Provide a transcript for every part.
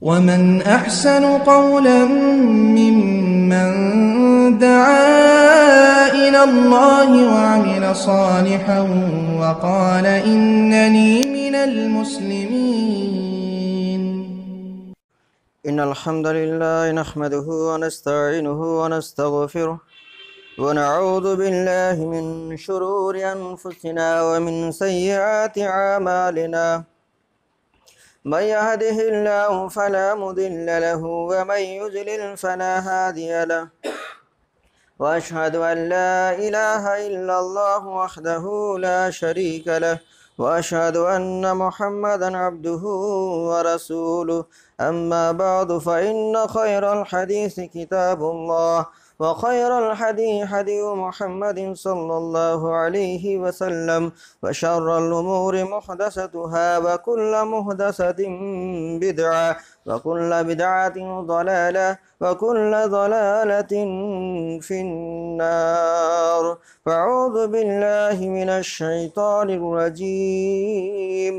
ومن أحسن قولا ممن دعا إلى الله وعمل صالحا وقال إنني من المسلمين إن الحمد لله نحمده ونستعينه ونستغفره ونعوذ بالله من شرور أنفسنا ومن سيئات أعمالنا من يهده الله فلا مضل له ومن يضلل فلا هادي له وأشهد أن لا إله إلا الله وحده لا شريك له وأشهد أن محمدا عبده ورسوله أما بعد فإن خير الحديث كتاب الله وخير الحديث حديث محمد صلى الله عليه وسلم وشر الأمور محدثتها وكل محدثة بدعة وكل بدعة ضلالة وكل ضلالة في النار فأعوذ بالله من الشيطان الرجيم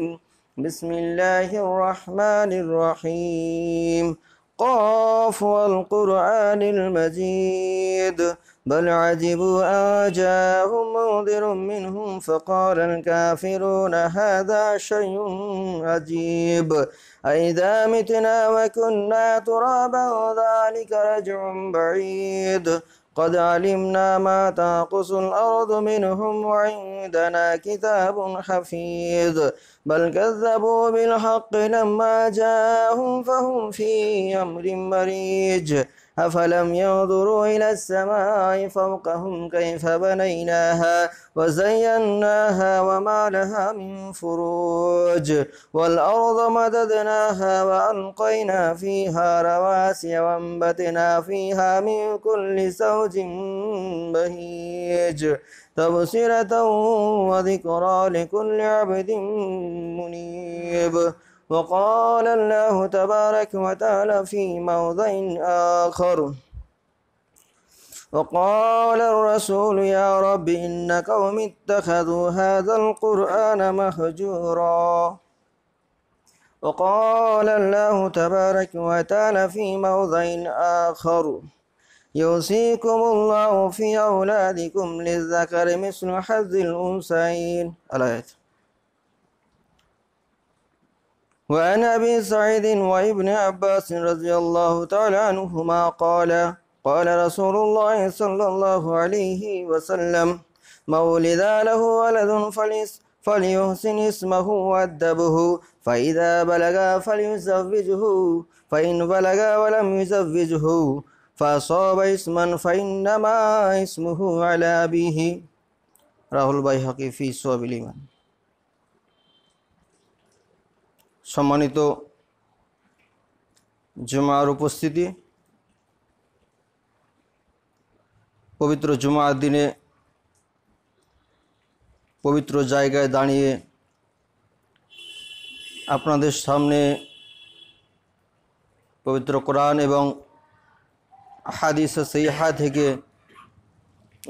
بسم الله الرحمن الرحيم قاف والقرآن المجيد بل عجبوا أن جاءهم منذر منهم فقال الكافرون هذا شيء عجيب أئذا متنا وكنا ترابا ذلك رجع بعيد قد علمنا ما تنقص الأرض منهم وعندنا كتاب حفيظ بل كذبوا بالحق لما جاءهم فهم في أمر مريج أفلم ينظروا إلى السماء فوقهم كيف بنيناها وزيناها وما لها من فروج والأرض مددناها وألقينا فيها رواسي وأنبتنا فيها من كل زوج بهيج تبصرة وذكرى لكل عبد منيب وقال الله تبارك وتعالى في موضع آخر وقال الرسول يا رب إن قوم اتخذوا هذا القرآن مهجورا وقال الله تبارك وتعالى في موضع آخر يوصيكم الله في أولادكم للذكر مثل حظ الأنثيين الآية وعن أبي سعيد وابن عباس رضي الله تعالى عنهما قال قال رسول الله صلى الله عليه وسلم مولد له ولد فليس فليحسن اسمه وأدبه فإذا بلغ فليزوجه فإن بلغ ولم يزوجه فأصاب اسما فإنما اسمه على أبيه البيهقي في ফি الإيمان সম্মানিত জুমার উপস্থিতি পবিত্র জুমার দিনে পবিত্র জায়গায় দাঁড়িয়ে আপনাদের সামনে পবিত্র কোরআন এবং হাদিস সেইহা থেকে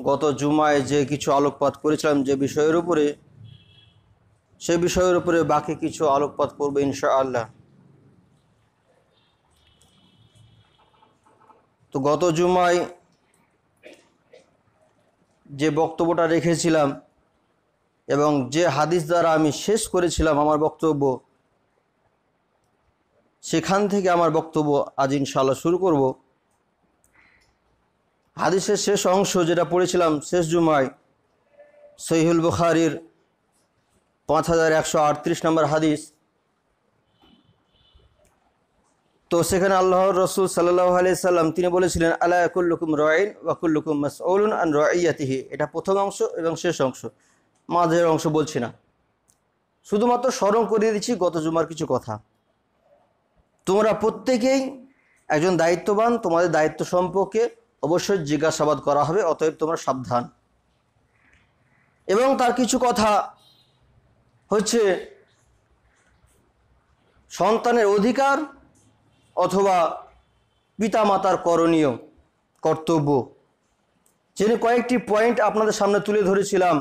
গত জুমায় যে কিছু আলোকপাত করেছিলাম যে বিষয়ের উপরে সে বিষয়ের উপরে বাকি কিছু আলোকপাত করবে ইনশাআল্লাহ তো গত জুমায় যে বক্তব্যটা রেখেছিলাম এবং যে হাদিস দ্বারা আমি শেষ করেছিলাম আমার বক্তব্য সেখান থেকে আমার বক্তব্য আজ ইনশাআল্লাহ শুরু করব হাদিসের শেষ অংশ যেটা পড়েছিলাম শেষ জুমায় সহিহুল বুখারির পাঁচ হাজার একশো আটত্রিশ নম্বর হাদিস তো সেখানে আল্লাহর রসুল সাল্লাহ সাল্লাম তিনি বলেছিলেন আলায়াকুল্লুকুম রয়েন ওয়াকুল্লুকুম মাসউলুন আন রয়াতিহি এটা প্রথম অংশ এবং শেষ অংশ মাঝের অংশ বলছি না শুধুমাত্র স্মরণ করিয়ে দিচ্ছি গত জুমার কিছু কথা তোমরা প্রত্যেকেই একজন দায়িত্ববান তোমাদের দায়িত্ব সম্পর্কে অবশ্যই জিজ্ঞাসাবাদ করা হবে অতএব তোমরা সাবধান এবং তার কিছু কথা হচ্ছে সন্তানের অধিকার অথবা পিতামাতার করণীয় কর্তব্য যেন কয়েকটি পয়েন্ট আপনাদের সামনে তুলে ধরেছিলাম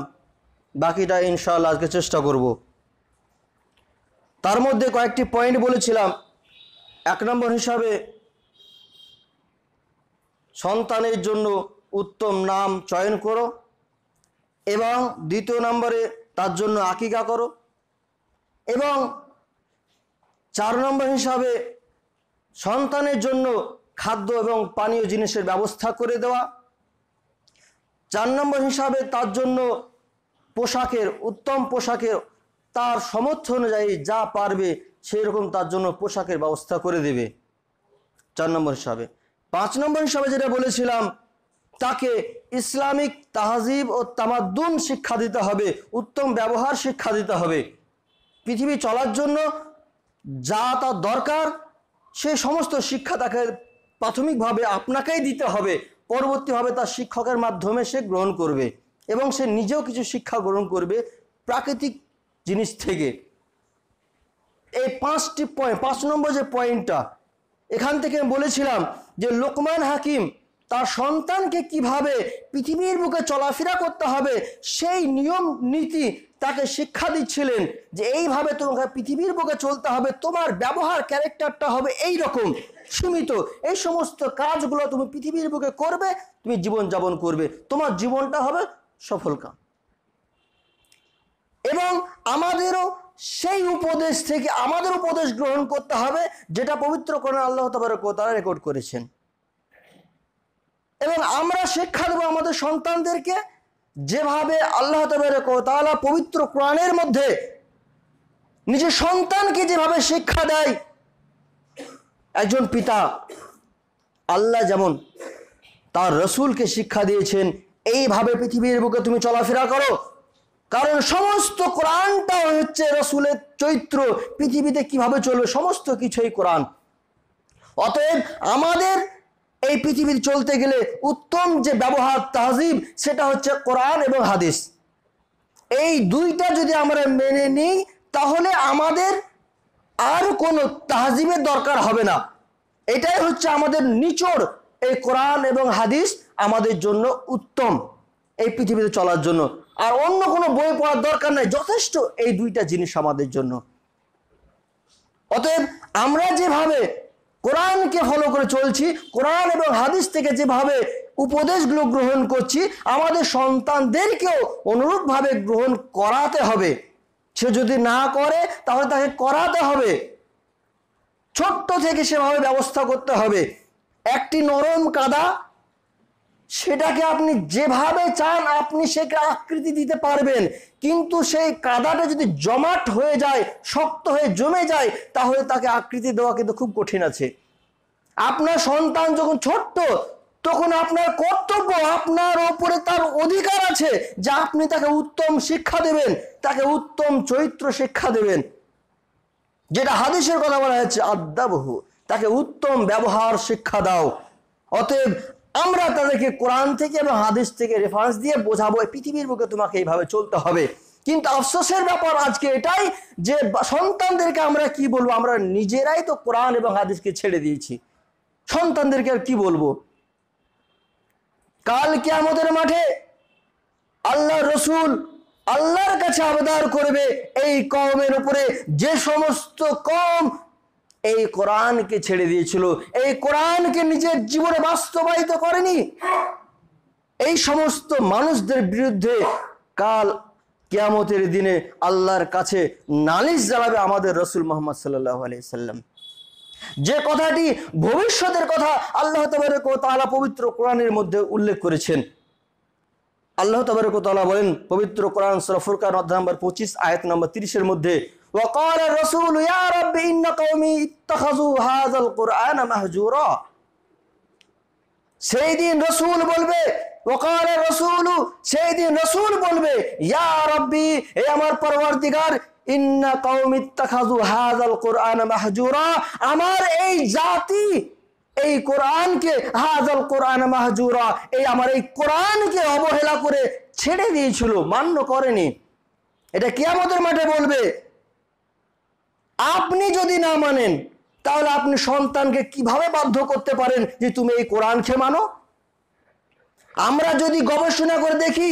বাকিটা ইনশাআল্লাহ আজকে চেষ্টা করব তার মধ্যে কয়েকটি পয়েন্ট বলেছিলাম এক নম্বর হিসাবে সন্তানের জন্য উত্তম নাম চয়ন করো এবং দ্বিতীয় নম্বরে তার জন্য আকিকা করো এবং চার নম্বর হিসাবে সন্তানের জন্য খাদ্য এবং পানীয় জিনিসের ব্যবস্থা করে দেওয়া চার নম্বর হিসাবে তার জন্য পোশাকের উত্তম পোশাকের তার সমর্থ অনুযায়ী যা পারবে সেই রকম তার জন্য পোশাকের ব্যবস্থা করে দেবে চার নম্বর হিসাবে পাঁচ নম্বর হিসাবে যেটা বলেছিলাম তাকে ইসলামিক তাহজিব ও তামাদ্দুন শিক্ষা দিতে হবে উত্তম ব্যবহার শিক্ষা দিতে হবে পৃথিবী চলার জন্য যা তার দরকার সে সমস্ত শিক্ষা তাকে প্রাথমিকভাবে আপনাকেই দিতে হবে পরবর্তীভাবে তার শিক্ষকের মাধ্যমে সে গ্রহণ করবে এবং সে নিজেও কিছু শিক্ষা গ্রহণ করবে প্রাকৃতিক জিনিস থেকে এই পাঁচটি পয়েন্ট পাঁচ নম্বর যে পয়েন্টটা এখান থেকে বলেছিলাম যে লোকমান হাকিম তার সন্তানকে কিভাবে পৃথিবীর বুকে চলাফেরা করতে হবে সেই নিয়ম নীতি তাকে শিক্ষা দিচ্ছিলেন যে এইভাবে তোমাকে পৃথিবীর বুকে চলতে হবে তোমার ব্যবহার ক্যারেক্টারটা হবে এই রকম সীমিত এই সমস্ত কাজগুলো তুমি পৃথিবীর বুকে করবে তুমি জীবন যাপন করবে তোমার জীবনটা হবে সফল কাম এবং আমাদেরও সেই উপদেশ থেকে আমাদের উপদেশ গ্রহণ করতে হবে যেটা পবিত্র কোরআন আল্লাহ তাবার তারা রেকর্ড করেছেন এবং আমরা শিক্ষা দেবো আমাদের সন্তানদেরকে যেভাবে আল্লাহ তালা পবিত্র কোরআনের মধ্যে নিজের সন্তানকে যেভাবে শিক্ষা দেয় একজন পিতা আল্লাহ যেমন তার রসুলকে শিক্ষা দিয়েছেন এইভাবে পৃথিবীর বুকে তুমি চলাফেরা করো কারণ সমস্ত কোরআনটা হচ্ছে রসুলের চৈত্র পৃথিবীতে কিভাবে চলবে সমস্ত কিছুই কোরআন অতএব আমাদের এই পৃথিবীর চলতে গেলে উত্তম যে ব্যবহার তাহজিব সেটা হচ্ছে কোরআন এবং হাদিস এই দুইটা যদি আমরা মেনে নিই তাহলে আমাদের আর কোনো তাহজিবের দরকার হবে না এটাই হচ্ছে আমাদের নিচড় এই কোরআন এবং হাদিস আমাদের জন্য উত্তম এই পৃথিবীতে চলার জন্য আর অন্য কোনো বই পড়ার দরকার নাই যথেষ্ট এই দুইটা জিনিস আমাদের জন্য অতএব আমরা যেভাবে কোরআনকে ফলো করে চলছি কোরআন এবং হাদিস থেকে যেভাবে উপদেশগুলো গ্রহণ করছি আমাদের সন্তানদেরকেও অনুরূপভাবে গ্রহণ করাতে হবে সে যদি না করে তাহলে তাকে করাতে হবে ছোট্ট থেকে সেভাবে ব্যবস্থা করতে হবে একটি নরম কাদা সেটাকে আপনি যেভাবে চান আপনি সেকে আকৃতি দিতে পারবেন কিন্তু সেই কাদাটা যদি জমাট হয়ে যায় শক্ত হয়ে জমে যায় তাহলে তাকে আকৃতি দেওয়া কিন্তু খুব কঠিন আছে আপনার সন্তান যখন ছোট্ট তখন আপনার কর্তব্য আপনার ওপরে তার অধিকার আছে যে আপনি তাকে উত্তম শিক্ষা দেবেন তাকে উত্তম চরিত্র শিক্ষা দেবেন যেটা হাদিসের কথা বলা হয়েছে আদ্যাবহু তাকে উত্তম ব্যবহার শিক্ষা দাও অতএব আমরা তাদেরকে কোরআন থেকে এবং হাদিস থেকে রেফারেন্স দিয়ে বোঝাবো পৃথিবীর বুকে তোমাকে এইভাবে চলতে হবে কিন্তু আফসোসের ব্যাপার আজকে এটাই যে সন্তানদেরকে আমরা কি বলবো আমরা নিজেরাই তো কোরআন এবং হাদিসকে ছেড়ে দিয়েছি সন্তানদেরকে আর কি বলবো কালকে আমাদের মাঠে আল্লাহ রসুল আল্লাহর কাছে আবদার করবে এই কমের উপরে যে সমস্ত কম এই কোরআনকে ছেড়ে দিয়েছিল এই কোরআনকে নিজের জীবনে বাস্তবায়িত করেনি এই সমস্ত মানুষদের বিরুদ্ধে কাল কেয়ামতের দিনে আল্লাহর কাছে নালিশ জানাবে আমাদের রসুল মোহাম্মদ সাল্লাহ সাল্লাম যে কথাটি ভবিষ্যতের কথা আল্লাহ তবরক তালা পবিত্র কোরআনের মধ্যে উল্লেখ করেছেন আল্লাহ তবরক তালা বলেন পবিত্র কোরআন সরফুরকার অধ্যায় নম্বর পঁচিশ আয়াত নম্বর তিরিশের মধ্যে وقال الرسول يا رب إن قومي اتخذوا هذا القرآن مهجورا সেই দিন রসুল বলবে ওকালে রসুল সেই দিন রসুল বলবে ইয়া এ আমার পরবর্তীকার ইন্না কৌমিত্তাখাজু হাজাল কোরআন মাহজুরা আমার এই জাতি এই কোরআনকে হাজল কোরআন মাহজুরা এই আমার এই কোরআনকে অবহেলা করে ছেড়ে দিয়েছিল মান্য করেনি এটা কিয়ামতের মাঠে বলবে আপনি যদি না মানেন তাহলে আপনি সন্তানকে কিভাবে বাধ্য করতে পারেন যে তুমি এই কোরআনকে মানো আমরা যদি গবেষণা করে দেখি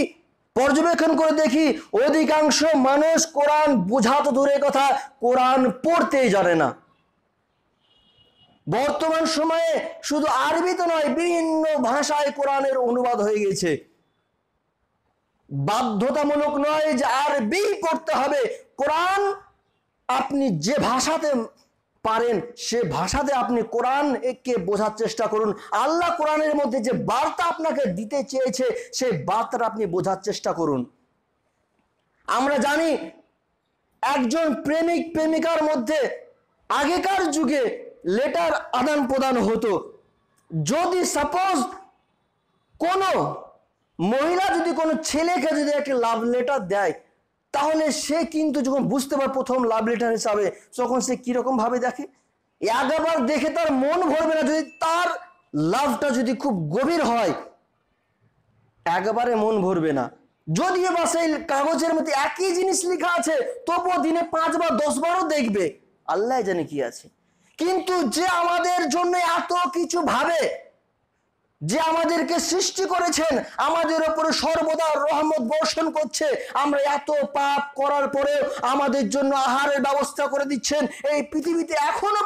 পর্যবেক্ষণ করে দেখি অধিকাংশ মানুষ কোরআন বোঝা তো দূরের কথা কোরআন পড়তেই জানে না বর্তমান সময়ে শুধু আরবি তো নয় বিভিন্ন ভাষায় কোরআনের অনুবাদ হয়ে গেছে বাধ্যতামূলক নয় যে আরবি পড়তে হবে কোরআন আপনি যে ভাষাতে পারেন সে ভাষাতে আপনি একে বোঝার চেষ্টা করুন আল্লাহ কোরআনের মধ্যে যে বার্তা আপনাকে দিতে চেয়েছে সেই বার্তাটা আপনি বোঝার চেষ্টা করুন আমরা জানি একজন প্রেমিক প্রেমিকার মধ্যে আগেকার যুগে লেটার আদান প্রদান হতো যদি সাপোজ কোনো মহিলা যদি কোনো ছেলেকে যদি একটি লাভ লেটার দেয় তাহলে সে কিন্তু যখন বুঝতে পারে প্রথম লাভ লেটার হিসাবে তখন সে কীরকমভাবে দেখে একবার দেখে তার মন ভরবে না যদি তার লাভটা যদি খুব গভীর হয় একবারে মন ভরবে না যদিও বা সেই কাগজের মধ্যে একই জিনিস লেখা আছে তবুও দিনে পাঁচবার দশবারও দেখবে আল্লাহ জানে কি আছে কিন্তু যে আমাদের জন্য এত কিছু ভাবে যে আমাদেরকে সৃষ্টি করেছেন আমাদের ওপরে সর্বদা রহমত বর্ষণ করছে আমরা এত পাপ করার পরেও আমাদের জন্য আহারের ব্যবস্থা করে দিচ্ছেন এই পৃথিবীতে এখনো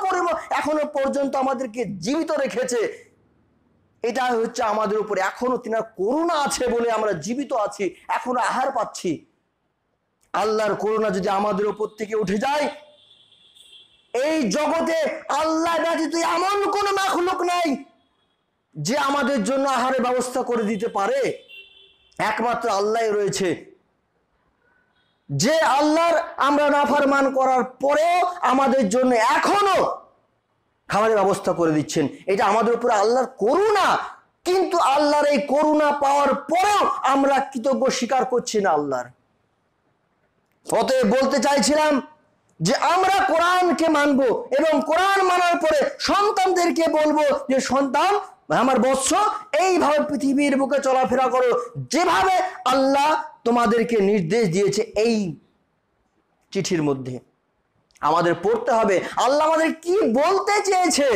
এখনো পর্যন্ত আমাদেরকে জীবিত রেখেছে এটা হচ্ছে আমাদের উপরে এখনো তিনার করুণা আছে বলে আমরা জীবিত আছি এখনো আহার পাচ্ছি আল্লাহর করুণা যদি আমাদের উপর থেকে উঠে যায় এই জগতে আল্লাহ ব্যতীত এমন কোনো মাখলুক নাই যে আমাদের জন্য আহারের ব্যবস্থা করে দিতে পারে একমাত্র আল্লাহ রয়েছে যে আল্লাহর আমরা নাফারমান করার পরেও আমাদের জন্য এখনো খাবারের ব্যবস্থা করে দিচ্ছেন এটা আমাদের উপরে আল্লাহর করুণা কিন্তু আল্লাহর এই করুণা পাওয়ার পরেও আমরা কৃতজ্ঞ স্বীকার করছি না আল্লাহর অতএব বলতে চাইছিলাম যে আমরা কোরআনকে মানব এবং কোরআন মানার পরে সন্তানদেরকে বলবো যে সন্তান আমার বৎস এইভাবে পৃথিবীর বুকে চলাফেরা করো যেভাবে আল্লাহ তোমাদেরকে নির্দেশ দিয়েছে এই চিঠির মধ্যে আমাদের পড়তে হবে আল্লাহ আমাদের কি বলতে চেয়েছে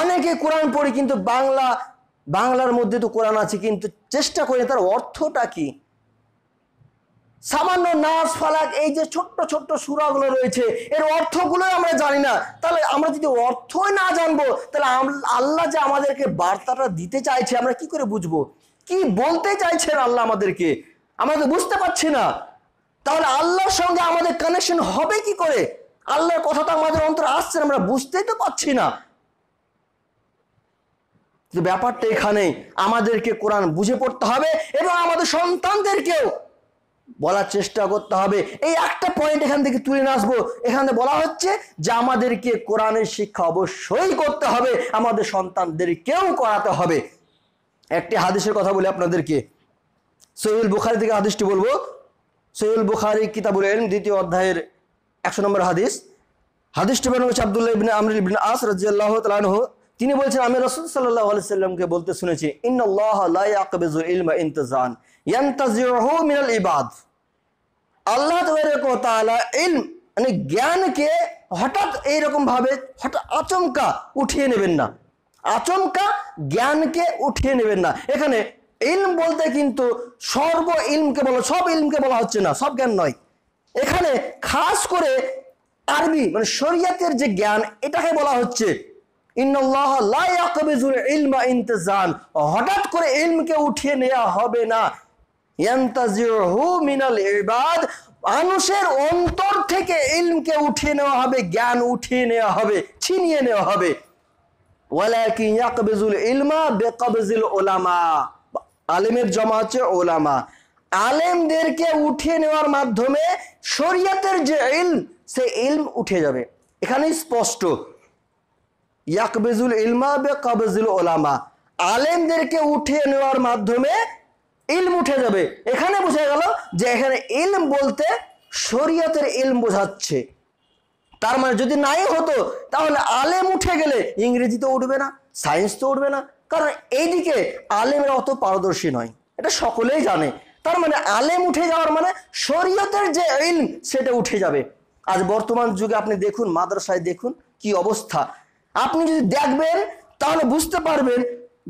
অনেকে কোরআন পড়ি কিন্তু বাংলা বাংলার মধ্যে তো কোরআন আছে কিন্তু চেষ্টা করে তার অর্থটা কি সামান্য নাচ ফালাক এই যে ছোট্ট ছোট্ট সুরাগুলো রয়েছে এর অর্থগুলোই আমরা জানি না তাহলে আমরা যদি অর্থই না জানবো তাহলে আল্লাহ যে আমাদেরকে বার্তাটা দিতে চাইছে আমরা কি করে বুঝবো কি বলতে চাইছেন আল্লাহ আমাদেরকে আমরা তো বুঝতে পারছি না তাহলে আল্লাহর সঙ্গে আমাদের কানেকশন হবে কি করে আল্লাহর কথা তো আমাদের অন্তর আসছে আমরা বুঝতেই তো পারছি না ব্যাপারটা এখানে আমাদেরকে কোরআন বুঝে পড়তে হবে এবং আমাদের সন্তানদেরকেও বলার চেষ্টা করতে হবে এই একটা পয়েন্ট এখান থেকে তুলে নিয়ে আসবো এখানে বলা হচ্ছে যে আমাদেরকে কোরআনের শিক্ষা অবশ্যই করতে হবে আমাদের সন্তানদেরকেও করাতে হবে একটি হাদিসের কথা বলি আপনাদেরকে সৈহুল বুখারি থেকে হাদিসটি বলবো সৈহুল বুখারি কিতাবুল এলম দ্বিতীয় অধ্যায়ের একশো নম্বর হাদিস হাদিসটি বর্ণ হচ্ছে আবদুল্লাহ ইবিন আমর ইবিন আস রাজিয়াল্লাহ তালাহ তিনি বলছেন আমি রসুল সাল্লাহ আলি সাল্লামকে বলতে শুনেছি ইন্নআল্লাহ আকবেজুল ইলমা ইন্তজান ইয়ান্তাজিহু মিনাল ইবাদ আল্লাহ তাআলা ইলম মানে জ্ঞানকে হঠাৎ এইরকম ভাবে হঠাৎ আচমকা উঠিয়ে নেবেন না আচমকা জ্ঞানকে উঠিয়ে নেবেন না এখানে ইলম বলতে কিন্তু সর্ব ইলমকে বলা সব ইলমকে বলা হচ্ছে না সব জ্ঞান নয় এখানে খাস করে আরবি মানে শরিয়াতের যে জ্ঞান এটাকে বলা হচ্ছে হঠাৎ করে ইলমকে উঠিয়ে নেওয়া হবে না মানুষের অন্তর থেকে ইলমকে উঠিয়ে নেওয়া হবে জ্ঞান উঠিয়ে নেওয়া হবে ছিনিয়ে নেওয়া হবে ইলমা ওলামা আলেমের জমা হচ্ছে আলেমদেরকে উঠিয়ে নেওয়ার মাধ্যমে যে ইলম সে ইলম উঠে যাবে স্পষ্ট ইলমা ওলামা আলেমদেরকে উঠিয়ে নেওয়ার মাধ্যমে ইলম উঠে যাবে এখানে বোঝা গেল যে এখানে ইলম বলতে শরীয়তের ইলম বোঝাচ্ছে তার মানে যদি নাই হতো তাহলে আলেম উঠে গেলে ইংরেজি তো উঠবে না সায়েন্স তো উঠবে না কারণ এইদিকে আলেমের অত পারদর্শী নয় এটা সকলেই জানে তার মানে আলেম উঠে যাওয়ার মানে শরীয়তের যে ইলম সেটা উঠে যাবে আজ বর্তমান যুগে আপনি দেখুন মাদ্রাসায় দেখুন কি অবস্থা আপনি যদি দেখবেন তাহলে বুঝতে পারবেন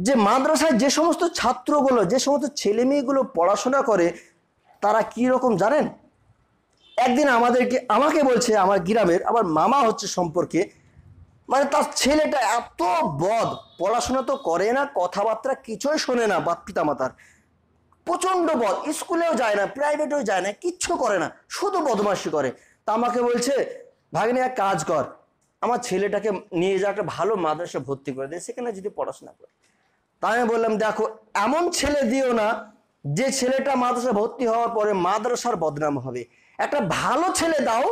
যে মাদ্রাসায় যে সমস্ত ছাত্রগুলো যে সমস্ত ছেলে মেয়েগুলো পড়াশোনা করে তারা কি রকম জানেন একদিন আমাদেরকে আমাকে বলছে আমার গ্রামের আমার মামা হচ্ছে সম্পর্কে মানে তার ছেলেটা এত বদ পড়াশোনা তো করে না কথাবার্তা কিছুই শোনে না বাপ পিতামাতার প্রচণ্ড বদ স্কুলেও যায় না প্রাইভেটেও যায় না কিচ্ছু করে না শুধু বদমাসি করে তা আমাকে বলছে ভাগিনী এক কাজ কর আমার ছেলেটাকে নিয়ে যা একটা ভালো মাদ্রাসা ভর্তি করে দেয় সেখানে যদি পড়াশোনা করে তাই আমি বললাম দেখো এমন ছেলে দিও না যে ছেলেটা মাদ্রাসা ভর্তি হওয়ার পরে মাদ্রাসার বদনাম হবে একটা ভালো ছেলে দাও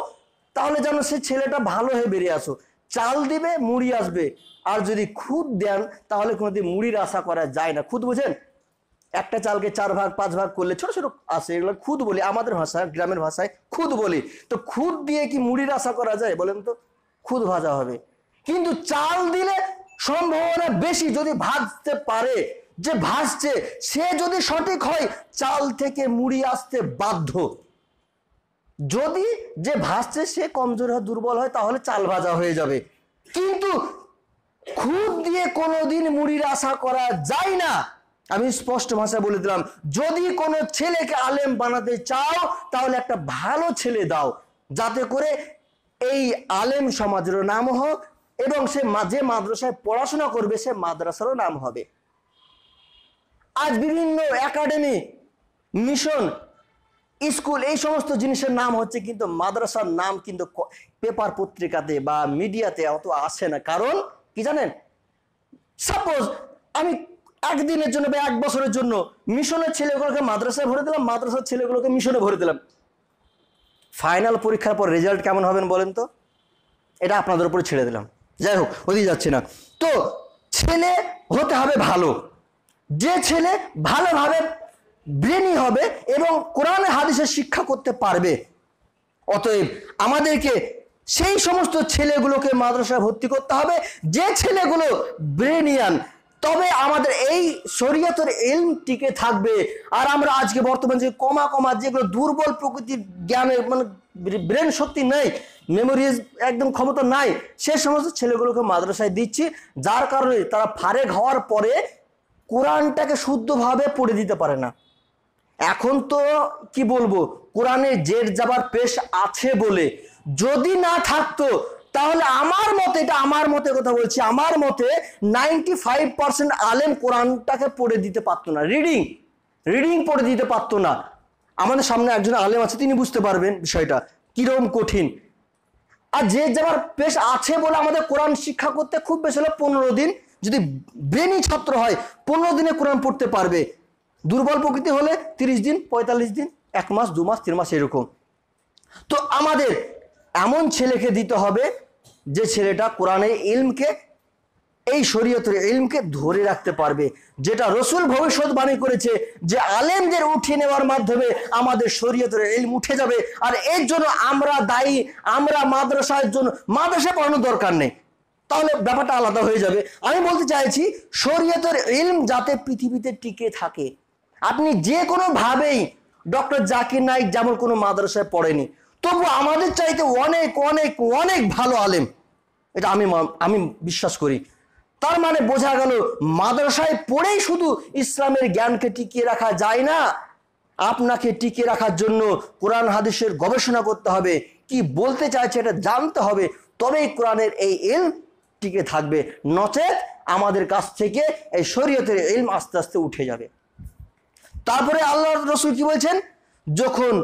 তাহলে যেন সে ছেলেটা ভালো হয়ে বেরিয়ে আসো চাল দিবে মুড়ি আসবে আর যদি খুদ দেন তাহলে কোনোদিন মুড়ির আশা করা যায় না খুদ বুঝেন একটা চালকে চার ভাগ পাঁচ ভাগ করলে ছোট ছোট আসে এগুলো খুদ বলি আমাদের ভাষায় গ্রামের ভাষায় খুদ বলি তো খুদ দিয়ে কি মুড়ির আশা করা যায় বলেন তো খুদ ভাজা হবে কিন্তু চাল দিলে সম্ভাবনা বেশি যদি ভাজতে পারে যে ভাসছে সে যদি সঠিক হয় চাল থেকে মুড়ি আসতে বাধ্য যদি যে ভাসছে সে কমজোর হয় দুর্বল হয় তাহলে চাল ভাজা হয়ে যাবে কিন্তু খুদ দিয়ে কোনোদিন মুড়ির আশা করা যায় না আমি স্পষ্ট ভাষায় বলে দিলাম যদি কোনো ছেলেকে আলেম বানাতে চাও তাহলে একটা ভালো ছেলে দাও যাতে করে এই আলেম সমাজেরও নাম হোক এবং সে যে মাদ্রাসায় পড়াশোনা করবে সে মাদ্রাসারও নাম হবে আজ বিভিন্ন একাডেমি মিশন স্কুল এই সমস্ত জিনিসের নাম হচ্ছে কিন্তু মাদ্রাসার নাম কিন্তু পেপার পত্রিকাতে বা মিডিয়াতে অত আসে না কারণ কি জানেন সাপোজ আমি একদিনের জন্য বা এক বছরের জন্য মিশনের ছেলেগুলোকে মাদ্রাসায় ভরে দিলাম মাদ্রাসার ছেলেগুলোকে মিশনে ভরে দিলাম ফাইনাল পরীক্ষার পর রেজাল্ট কেমন হবেন বলেন তো এটা আপনাদের উপরে ছেড়ে দিলাম যাই হোক ওদিকে যাচ্ছে না তো ছেলে হতে হবে ভালো যে ছেলে ভালোভাবে ব্রেনি হবে এবং কোরআন হাদিসের শিক্ষা করতে পারবে অতএব আমাদেরকে সেই সমস্ত ছেলেগুলোকে মাদ্রাসায় ভর্তি করতে হবে যে ছেলেগুলো ব্রেনিয়ান তবে আমাদের এই শরীয়তের এলম টিকে থাকবে আর আমরা আজকে বর্তমান যে কমা কমা যেগুলো দুর্বল প্রকৃতির জ্ঞানের মানে ব্রেন শক্তি নাই মেমোরিজ একদম ক্ষমতা নাই সে সমস্ত ছেলেগুলোকে মাদ্রাসায় দিচ্ছি যার কারণে তারা ফারেক হওয়ার পরে কোরআনটাকে শুদ্ধভাবে পড়ে দিতে পারে না এখন তো কি বলবো কোরআনে জের যাবার পেশ আছে বলে যদি না থাকতো তাহলে আমার মতে এটা আমার মতে কথা বলছি আমার মতে নাইনটি ফাইভ পার্সেন্ট আলেম কোরআনটাকে পড়ে দিতে পারতো না রিডিং রিডিং পড়ে দিতে পারতো না আমাদের সামনে একজন আলেম আছে তিনি বুঝতে পারবেন বিষয়টা কিরম কঠিন আর যে যাবার বেশ আছে বলে আমাদের কোরআন শিক্ষা করতে খুব বেশি হলো পনেরো দিন যদি ব্রেনি ছাত্র হয় পনেরো দিনে কোরআন পড়তে পারবে দুর্বল প্রকৃতি হলে তিরিশ দিন পঁয়তাল্লিশ দিন এক মাস দু মাস তিন মাস এরকম তো আমাদের এমন ছেলেকে দিতে হবে যে ছেলেটা কোরআনে ইলমকে এই শরীয়তের ইলমকে ধরে রাখতে পারবে যেটা রসুল ভবিষ্যৎবাণী করেছে যে আলেমদের উঠিয়ে নেওয়ার মাধ্যমে আমাদের শরীয়তের ইলম উঠে যাবে আর এর জন্য আমরা দায়ী আমরা মাদ্রাসার জন্য মাদ্রাসা পড়ানোর দরকার নেই তাহলে ব্যাপারটা আলাদা হয়ে যাবে আমি বলতে চাইছি শরীয়তের ইলম যাতে পৃথিবীতে টিকে থাকে আপনি যে কোনোভাবেই ডক্টর জাকির নাইক যেমন কোনো মাদ্রাসায় পড়েনি তবু আমাদের চাইতে অনেক অনেক অনেক ভালো আলেম এটা আমি আমি বিশ্বাস করি তার মানে বোঝা গেল মাদ্রাসায় পড়েই শুধু ইসলামের জ্ঞানকে টিকিয়ে রাখা যায় না আপনাকে টিকিয়ে রাখার জন্য কোরআন হাদিসের গবেষণা করতে হবে কি বলতে চাইছে এটা জানতে হবে তবেই কোরআনের এই এল টিকে থাকবে নচেত আমাদের কাছ থেকে এই শরীয়তের এলম আস্তে আস্তে উঠে যাবে তারপরে আল্লাহ রসুল কি বলছেন যখন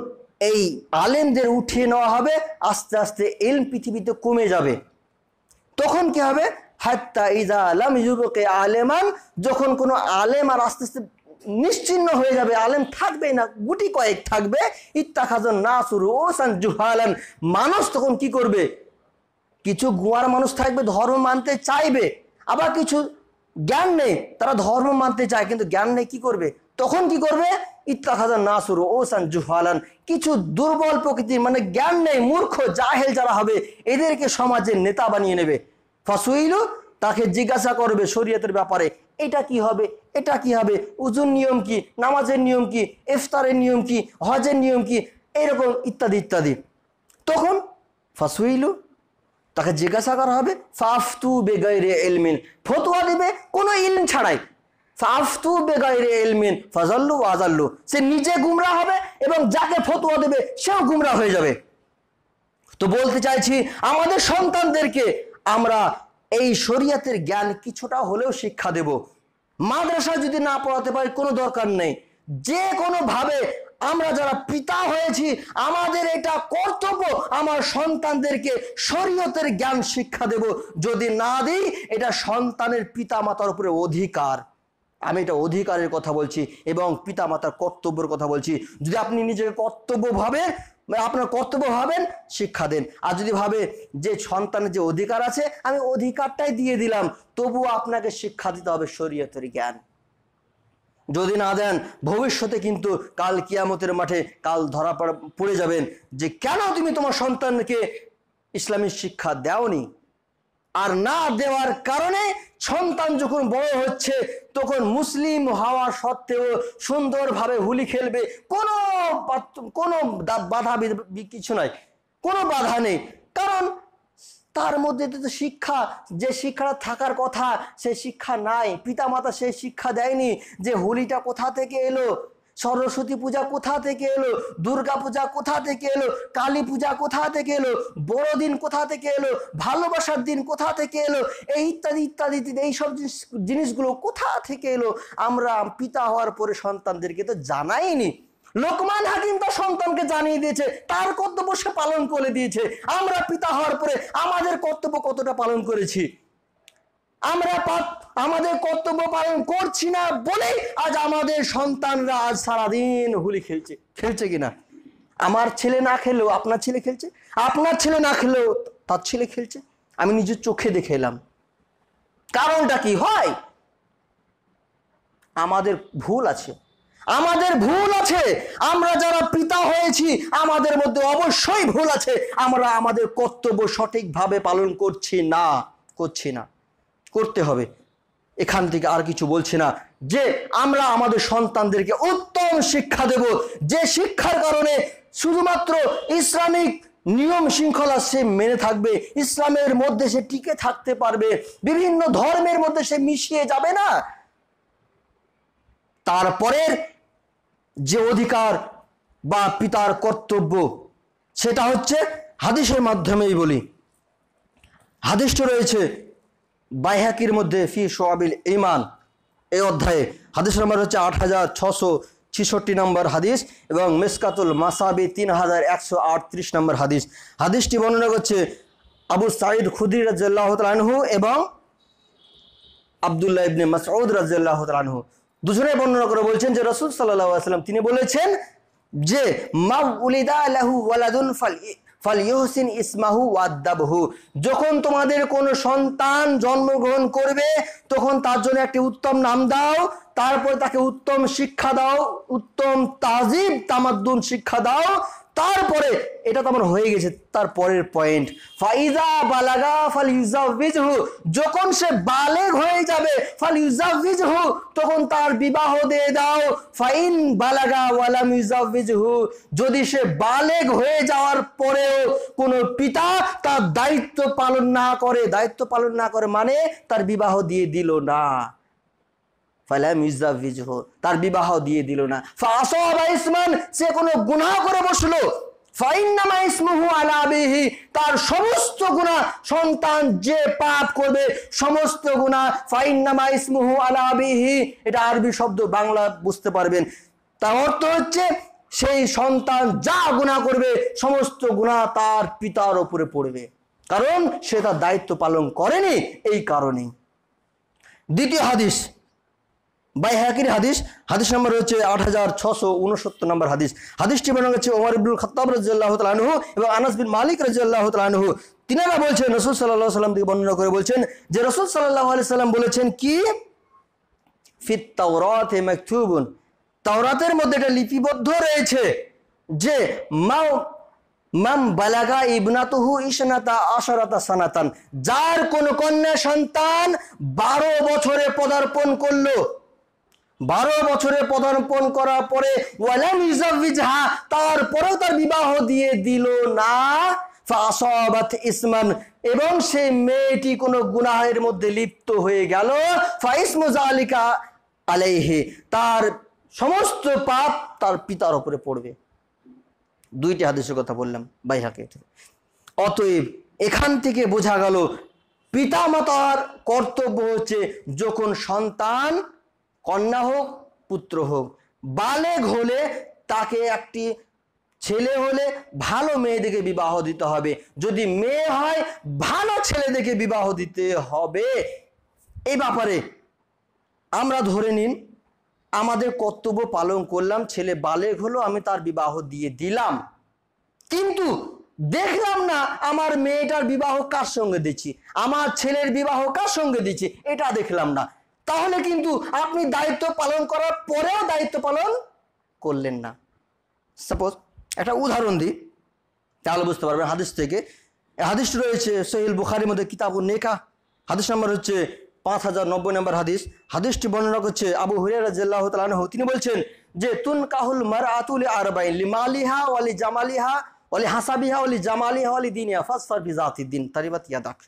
এই আলেমদের উঠিয়ে নেওয়া হবে আস্তে আস্তে এলম পৃথিবীতে কমে যাবে তখন কি হবে হাত্তা ইজা আলম যুবকে আলেমান যখন কোনো আলেম আর আস্তে আস্তে নিশ্চিন্ন হয়ে যাবে আলেম থাকবেই না গুটি কয়েক থাকবে খাজন না শুরু ও সান জুহালেন মানুষ তখন কি করবে কিছু গুয়ার মানুষ থাকবে ধর্ম মানতে চাইবে আবার কিছু জ্ঞান নেই তারা ধর্ম মানতে চায় কিন্তু জ্ঞান নেই কি করবে তখন কি করবে না শুরু ও সান জুহালান কিছু দুর্বল প্রকৃতি মানে জ্ঞান নেই মূর্খ জাহেল যারা হবে এদেরকে সমাজের নেতা বানিয়ে নেবে ফাসুইলু তাকে জিজ্ঞাসা করবে শরীয়তের ব্যাপারে এটা কি হবে এটা কি হবে উজুর নিয়ম কি নামাজের নিয়ম কি ইফতারের নিয়ম কি হজের নিয়ম কি এরকম ইত্যাদি ইত্যাদি তখন ফাসুইলু তাকে জিজ্ঞাসা করা হবে ফাফতু বেগাইরে এলমিন ফতুয়া দেবে কোনো ইলম ছাড়াই ফাফতু বেগাইরে এলমিন ফাজাল্লু আজাল্লু সে নিজে গুমরা হবে এবং যাকে ফতুয়া দেবে সেও গুমরা হয়ে যাবে তো বলতে চাইছি আমাদের সন্তানদেরকে আমরা এই শরিয়াতের জ্ঞান কিছুটা হলেও শিক্ষা দেব মাদ্রাসা যদি না পড়াতে পারি কোনো দরকার নেই যে কোনোভাবে আমরা যারা পিতা হয়েছি আমাদের এটা কর্তব্য আমার সন্তানদেরকে শরীয়তের জ্ঞান শিক্ষা দেব যদি না দিই এটা সন্তানের পিতা মাতার উপরে অধিকার আমি এটা অধিকারের কথা বলছি এবং পিতা মাতার কর্তব্যের কথা বলছি যদি আপনি নিজেকে কর্তব্যভাবে মানে আপনার কর্তব্য ভাবেন শিক্ষা দেন আর যদি ভাবে যে সন্তানের যে অধিকার আছে আমি অধিকারটাই দিয়ে দিলাম তবুও আপনাকে শিক্ষা দিতে হবে শরীয়তের জ্ঞান যদি না দেন ভবিষ্যতে কিন্তু কাল কিয়ামতের মাঠে কাল ধরা পড়ে যাবেন যে কেন তুমি তোমার সন্তানকে ইসলামী শিক্ষা দেওনি আর না দেওয়ার কারণে সন্তান যখন বড় হচ্ছে তখন মুসলিম হওয়া সত্ত্বেও সুন্দরভাবে হুলি খেলবে কোনো কোনো বাধা কিছু নয় কোনো বাধা নেই কারণ তার মধ্যে তো শিক্ষা যে শিক্ষাটা থাকার কথা সে শিক্ষা নাই পিতামাতা সেই শিক্ষা দেয়নি যে হোলিটা কোথা থেকে এলো সরস্বতী পূজা কোথা থেকে এলো দুর্গা পূজা কোথা থেকে এলো কালী পূজা কোথা থেকে এলো বড়দিন কোথা থেকে এলো ভালোবাসার দিন কোথা থেকে এলো এই ইত্যাদি ইত্যাদি এইসব জিনিসগুলো কোথা থেকে এলো আমরা পিতা হওয়ার পরে সন্তানদেরকে তো জানাইনি লোকমান হাকিম তো সন্তানকে জানিয়ে দিয়েছে তার কর্তব্য সে পালন করে দিয়েছে আমরা পিতা হওয়ার পরে আমাদের কর্তব্য কতটা পালন করেছি আমরা আমাদের কর্তব্য পালন করছি না বলে আজ আমাদের সন্তানরা আজ সারাদিন হুলি খেলছে খেলছে কিনা আমার ছেলে না খেলেও আপনার ছেলে খেলছে আপনার ছেলে না খেলেও তার ছেলে খেলছে আমি নিজের চোখে দেখে এলাম কারণটা কি হয় আমাদের ভুল আছে আমাদের ভুল আছে আমরা যারা পিতা হয়েছি আমাদের মধ্যে অবশ্যই ভুল আছে আমরা আমাদের কর্তব্য সঠিকভাবে পালন করছি না করছি না করতে হবে এখান থেকে আর কিছু বলছে না যে আমরা আমাদের সন্তানদেরকে উত্তম শিক্ষা দেব যে শিক্ষার কারণে শুধুমাত্র ইসলামিক নিয়ম শৃঙ্খলা সে মেনে থাকবে ইসলামের মধ্যে সে টিকে থাকতে পারবে বিভিন্ন ধর্মের মধ্যে সে মিশিয়ে যাবে না তারপরের যে অধিকার বা পিতার কর্তব্য সেটা হচ্ছে হাদিসের মাধ্যমেই বলি হাদিসটা রয়েছে বাইহাকির মধ্যে ফি সোয়াবিল ইমান এই অধ্যায়ে হাদিস নম্বর হচ্ছে আট হাজার ছশো ছিষট্টি নম্বর হাদিস এবং মেসকাতুল মাসাবি তিন হাজার একশো আটত্রিশ নম্বর হাদিস হাদিসটি বর্ণনা করছে আবু সাঈদ খুদি রাজ্লাহ তালানহু এবং আবদুল্লাহ ইবনে মাসউদ রাজ্লাহ তালানহু দুজনে বর্ণনা করে বলছেন যে রসুল সাল্লাহ আসালাম তিনি বলেছেন যে মা উলিদা লাহু ওয়ালাদুন ফাল ফল ইহসিন ইসমাহু ওয়াদ্দাবহু যখন তোমাদের কোনো সন্তান জন্মগ্রহণ করবে তখন তার জন্য একটি উত্তম নাম দাও তারপরে তাকে উত্তম শিক্ষা দাও উত্তম তাজিব তামাদ্দুন শিক্ষা দাও তারপরে এটা তো আমার হয়ে গেছে তার পরের পয়েন্ট ফাইজা বালাগা ফাল ইউজাভিজহু যখন সে বালেগ হয়ে যাবে ফাল ইউজাভিজহু তখন তার বিবাহ দিয়ে দাও ফাইন বালাগা ওয়ালাম ইউজাভিজহু যদি সে বালেগ হয়ে যাওয়ার পরেও কোনো পিতা তার দায়িত্ব পালন না করে দায়িত্ব পালন না করে মানে তার বিবাহ দিয়ে দিল না তার বিবাহ দিয়ে দিল না ইসমান সে কোনো গুনাহ করে বসলো আলা আবিহি তার সমস্ত গুণা সন্তান যে পাপ করবে সমস্ত গুনাহ ফাইন্নামা ইসমুহু আলাবিহি আবিহি এটা আরবি শব্দ বাংলা বুঝতে পারবেন তার অর্থ হচ্ছে সেই সন্তান যা গুণা করবে সমস্ত গুণা তার পিতার ওপরে পড়বে কারণ সে তার দায়িত্ব পালন করেনি এই কারণেই দ্বিতীয় হাদিস বাই হ্যাকির হাদিস হাদিস নম্বর হচ্ছে আট হাজার ছশো উনসত্তর নম্বর হাদিস হাদিসটি বর্ণনা হচ্ছে ওমর ইবুল খতাব রাজিয়াল্লাহ তালানহু এবং আনাস বিন মালিক রাজিয়াল্লাহ তালাহু তিনারা বলছেন রসুল সাল্লাহ সাল্লাম থেকে বর্ণনা করে বলছেন যে রসুল সাল্লাহ আলি সাল্লাম বলেছেন কি ফিত তাওরাত এ মাকথুবুন তাওরাতের মধ্যে এটা লিপিবদ্ধ রয়েছে যে মাও মাম বালাগা ইবনাতুহু ইসনাতা আশারাতা সানাতান যার কোন কন্যা সন্তান বারো বছরে পদার্পণ করলো বারো বছরে পদার্পণ করার পরে তারপরেও তার বিবাহ দিয়ে দিল না ইসমান এবং সেই মেয়েটি কোনো গুনাহের মধ্যে লিপ্ত হয়ে গেল ফাইসমুজালিকা আলাইহে তার সমস্ত পাপ তার পিতার ওপরে পড়বে দুইটি হাদিসের কথা বললাম বাইহাকে অতএব এখান থেকে বোঝা গেল পিতামাতার কর্তব্য হচ্ছে যখন সন্তান কন্যা হোক পুত্র হোক বালেগ হলে তাকে একটি ছেলে হলে ভালো মেয়েদেরকে বিবাহ দিতে হবে যদি মেয়ে হয় ভালো ছেলেদেরকে বিবাহ দিতে হবে এই ব্যাপারে আমরা ধরে নিন আমাদের কর্তব্য পালন করলাম ছেলে বালেক হলো আমি তার বিবাহ দিয়ে দিলাম কিন্তু দেখলাম না আমার মেয়েটার বিবাহ কার সঙ্গে দিচ্ছি আমার ছেলের বিবাহ কার সঙ্গে দিচ্ছি এটা দেখলাম না তাহলে কিন্তু আপনি দায়িত্ব পালন করার পরেও দায়িত্ব পালন করলেন না সাপোজ একটা উদাহরণ দিই তাহলে বুঝতে পারবেন হাদিস থেকে হাদিস রয়েছে সহিল বুখারির মধ্যে কিতাব নেকা হাদিস নাম্বার হচ্ছে পাঁচ হাজার নব্বই নম্বর হাদিস হাদিসটি বর্ণনা করছে আবু হরিয়া তালাহ তিনি বলছেন যে তুন কাহুল মার আতুল আর মালিহা ওয়ালি জামালিহা ওয়ালি হাসাবিহা ওয়ালি জামালিহা দিন দিনিয়া ফার্স্ট ফার ফিজাতিদ্দিন তারিবাত ইয়াদাক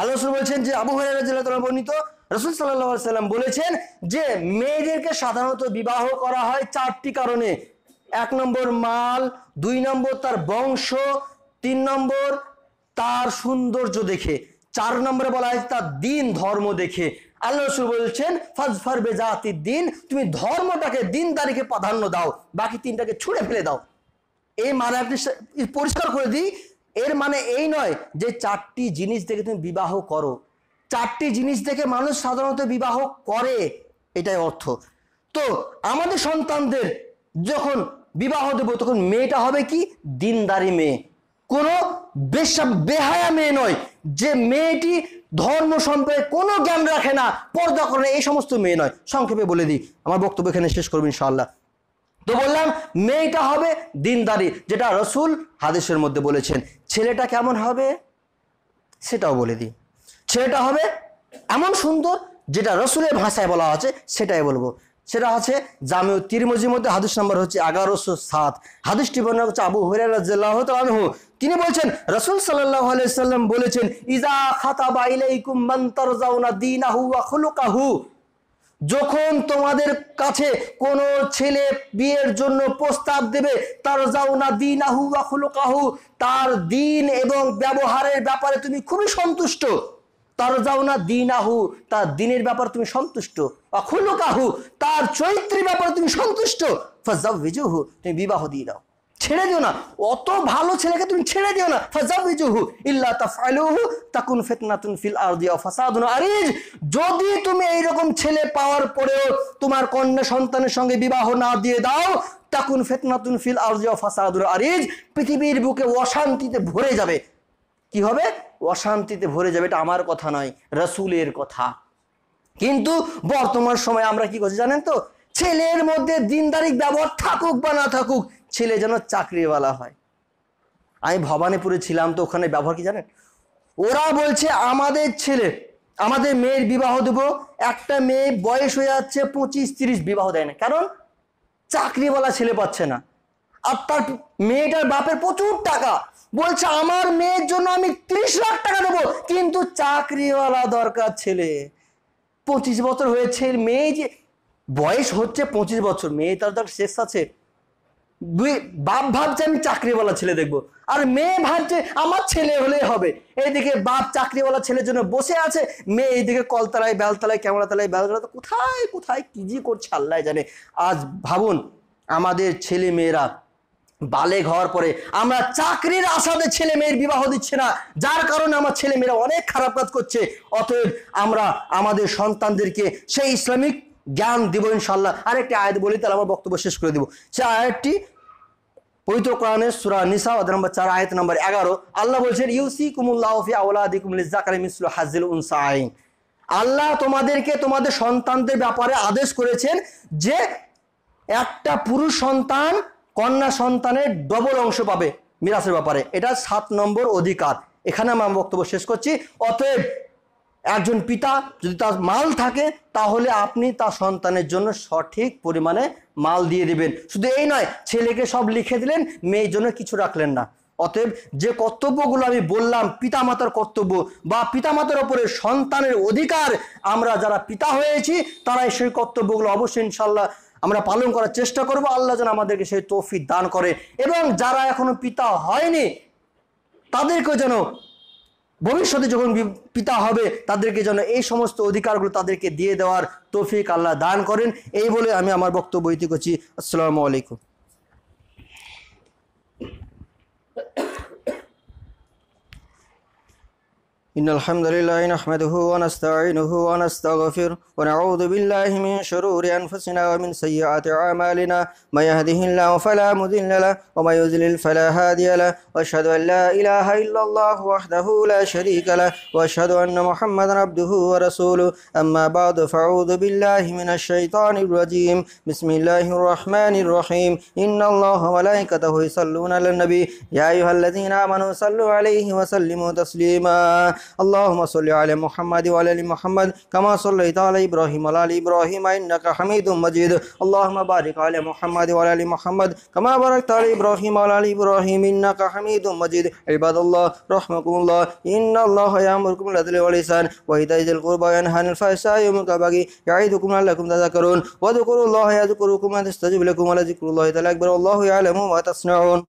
আল্লাহ বলছেন যে আবু হরিয়া বর্ণিত রসুল সাল্লাম বলেছেন যে মেয়েদেরকে সাধারণত বিবাহ করা হয় চারটি কারণে এক নম্বর মাল দুই নম্বর তার বংশ তিন নম্বর তার সৌন্দর্য দেখে চার নম্বরে বলা হয় তার দিন ধর্ম দেখে আল্লাহ রসুল বলছেন ফাজফার বেজাতির দিন তুমি ধর্মটাকে দিন তারিখে প্রাধান্য দাও বাকি তিনটাকে ছুঁড়ে ফেলে দাও এই আপনি পরিষ্কার করে দিই এর মানে এই নয় যে চারটি জিনিস দেখে তুমি বিবাহ করো চারটি জিনিস দেখে মানুষ সাধারণত বিবাহ করে এটাই অর্থ তো আমাদের সন্তানদের যখন বিবাহ দেব তখন মেয়েটা হবে কি দিনদারি মেয়ে কোনো বেশা বেহায়া মেয়ে নয় যে মেয়েটি ধর্ম সম্পর্কে কোনো জ্ঞান রাখে না পর্দা করে এই সমস্ত মেয়ে নয় সংক্ষেপে বলে দিই আমার বক্তব্য এখানে শেষ করবেন ইনশাআল্লাহ তো বললাম মেয়েটা হবে দিনদারি যেটা রসুল হাদিসের মধ্যে বলেছেন ছেলেটা কেমন হবে সেটাও বলে দিই ছেলেটা হবে এমন সুন্দর যেটা রসুলের ভাষায় বলা আছে সেটাই বলবো সেটা আছে জামিউ তিরমজির মধ্যে হাদিস নম্বর হচ্ছে এগারোশো সাত হাদিসটি বর্ণনা করছে আবু হরিয়াল্লাহ তিনি বলছেন রসুল সাল্লাহ আলাইসাল্লাম বলেছেন ইজা খাতাবা ইলাইকুম মন্তর জাউনা দিনাহু ওয়া খুলুকাহু যখন তোমাদের কাছে কোনো ছেলে বিয়ের জন্য প্রস্তাব দেবে তার যাও না দিন আহু বা কাহু তার দিন এবং ব্যবহারের ব্যাপারে তুমি খুবই সন্তুষ্ট তার যাও না দিন আহু তার দিনের ব্যাপারে তুমি সন্তুষ্ট অখুল কাহু তার চরিত্রের ব্যাপারে তুমি সন্তুষ্ট তুমি বিবাহ দিয়ে দাও ছেড়ে দিও না অত ভালো ছেলেকে তুমি ছেড়ে দিও না ফাজাবিজুহু ইল্লা তাফআলুহু তাকুন ফিতনাতুন ফিল আরদি ওয়া ফাসাদুন আরিজ যদি তুমি এই রকম ছেলে পাওয়ার পরেও তোমার কন্যা সন্তানের সঙ্গে বিবাহ না দিয়ে দাও তাকুন ফিতনাতুন ফিল আরদি ওয়া ফাসাদুন আরিজ পৃথিবীর বুকে অশান্তিতে ভরে যাবে কি হবে অশান্তিতে ভরে যাবে এটা আমার কথা নয় রাসূলের কথা কিন্তু বর্তমান সময়ে আমরা কি করছি জানেন তো ছেলের মধ্যে দিনদারিক ব্যবহার থাকুক বা না থাকুক ছেলে যেন চাকরিওয়ালা হয় আমি ভবানীপুরে ছিলাম তো ওখানে ব্যবহার কি জানেন ওরা বলছে আমাদের ছেলে আমাদের মেয়ের বিবাহ দেব একটা মেয়ে বয়স হয়ে যাচ্ছে পঁচিশ তিরিশ বিবাহ দেয় না কারণ চাকরিওয়ালা ছেলে পাচ্ছে না আর তার মেয়েটার বাপের প্রচুর টাকা বলছে আমার মেয়ের জন্য আমি ত্রিশ লাখ টাকা দেবো কিন্তু চাকরিওয়ালা দরকার ছেলে পঁচিশ বছর হয়েছে মেয়ে যে বয়স হচ্ছে পঁচিশ বছর মেয়ে তার শেষ আছে বাপ ভাবছে আমি চাকরিওয়ালা ছেলে দেখব আর মেয়ে ভাবছে আমার ছেলে হলে হবে এইদিকে বাপ চাকরিওয়ালা ছেলের জন্য বসে আছে মেয়ে এইদিকে কলতলায় বেলতলায় ক্যামেরাতলায় বেলতলায় কোথায় কোথায় কি জি করছে আল্লাহ জানে আজ ভাবুন আমাদের ছেলে মেয়েরা বালে ঘর পরে আমরা চাকরির আশাতে ছেলে মেয়ের বিবাহ দিচ্ছে না যার কারণে আমার ছেলে মেয়েরা অনেক খারাপ কাজ করছে অতএব আমরা আমাদের সন্তানদেরকে সেই ইসলামিক জ্ঞান দিব ইনশাল্লাহ আরেকটি আয়াত বলি তাহলে আমার বক্তব্য শেষ করে দিব সে আয়াতটি পবিত্র কোরআনের সুরা নিসা ওদের নম্বর চার আয়াত নম্বর এগারো আল্লাহ বলছেন ইউসি কুমলি আউলাদিকুমলিজাকারে মিসলু হাজিল উনসা আল্লাহ তোমাদেরকে তোমাদের সন্তানদের ব্যাপারে আদেশ করেছেন যে একটা পুরুষ সন্তান কন্যা সন্তানের ডবল অংশ পাবে মিরাসের ব্যাপারে এটা সাত নম্বর অধিকার এখানে আমি বক্তব্য শেষ করছি অতএব একজন পিতা যদি তার মাল থাকে তাহলে আপনি তার সন্তানের জন্য সঠিক পরিমাণে মাল দিয়ে দেবেন শুধু এই নয় ছেলেকে সব লিখে দিলেন মেয়ের জন্য কিছু রাখলেন না অতএব যে কর্তব্যগুলো আমি বললাম পিতামাতার কর্তব্য বা পিতামাতার ওপরে সন্তানের অধিকার আমরা যারা পিতা হয়েছি তারাই সেই কর্তব্যগুলো অবশ্যই ইনশাল্লাহ আমরা পালন করার চেষ্টা করব আল্লাহ যেন আমাদেরকে সেই তৌফিক দান করে এবং যারা এখনো পিতা হয়নি তাদেরকে যেন ভবিষ্যতে যখন পিতা হবে তাদেরকে যেন এই সমস্ত অধিকারগুলো তাদেরকে দিয়ে দেওয়ার তৌফিক আল্লাহ দান করেন এই বলে আমি আমার বক্তব্য ইতি করছি আসসালামু আলাইকুম إن الحمد لله نحمده ونستعينه ونستغفره ونعوذ بالله من شرور أنفسنا ومن سيئات أعمالنا ما يهده الله فلا مذل له وما يذلل فلا هادي له وأشهد أن لا إله إلا الله وحده لا شريك له وأشهد أن محمدا عبده ورسوله أما بعد فأعوذ بالله من الشيطان الرجيم بسم الله الرحمن الرحيم إن الله وملائكته يصلون على النبي يا أيها الذين آمنوا صلوا عليه وسلموا تسليما اللهم صل على محمد وعلى ال محمد كما صليت على ابراهيم وعلى ال ابراهيم انك حميد مجيد اللهم بارك على محمد وعلى ال محمد كما باركت على ابراهيم وعلى ال ابراهيم انك حميد مجيد عباد الله رحمكم الله ان الله يامركم بالعدل والإحسان وإيتاء ذي القربى وينهى عن الفحشاء والمنكر يعظكم لعلكم تذكرون واذكروا الله يذكركم ويستجب لكم ولذكر الله تعالى أكبر والله يعلم ما تصنعون